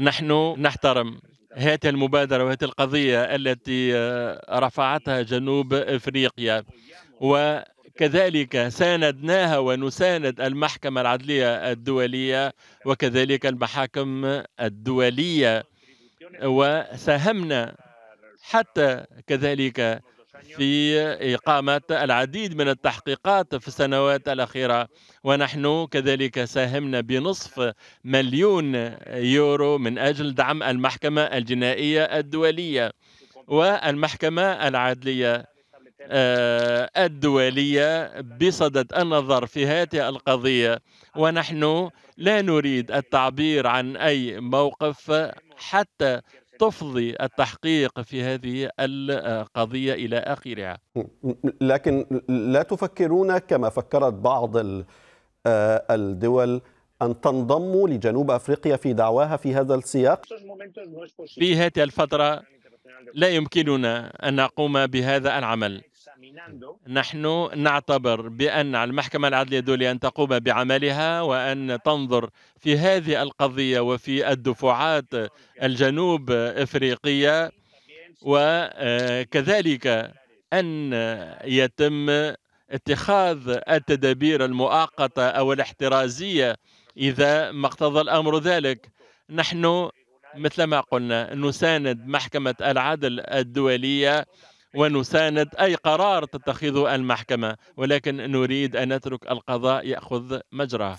نحن نحترم هذه المبادرة وهذه القضية التي آه، رفعتها جنوب إفريقيا وكذلك ساندناها ونساند المحكمة العدلية الدولية وكذلك المحاكم الدولية وساهمنا حتى كذلك في إقامة العديد من التحقيقات في السنوات الأخيرة ونحن كذلك ساهمنا بنصف مليون يورو من أجل دعم المحكمة الجنائية الدولية والمحكمة العدلية آه، الدولية بصدد النظر في هذه القضية ونحن لا نريد التعبير عن أي موقف حتى تفضي التحقيق في هذه القضية إلى آخرها لكن لا تفكرون كما فكرت بعض آه، الدول أن تنضموا لجنوب أفريقيا في دعواها في هذا السياق؟ في هذه الفترة لا يمكننا أن نقوم بهذا العمل نحن نعتبر بأن على المحكمة العدلية الدولية أن تقوم بعملها وأن تنظر في هذه القضية وفي الدفعات الجنوب إفريقية وكذلك أن يتم اتخاذ التدابير المؤقتة أو الاحترازية إذا ما اقتضى الأمر ذلك نحن مثلما قلنا نساند محكمة العدل الدولية ونساند أي قرار تتخذه المحكمة ولكن نريد أن نترك القضاء يأخذ مجراه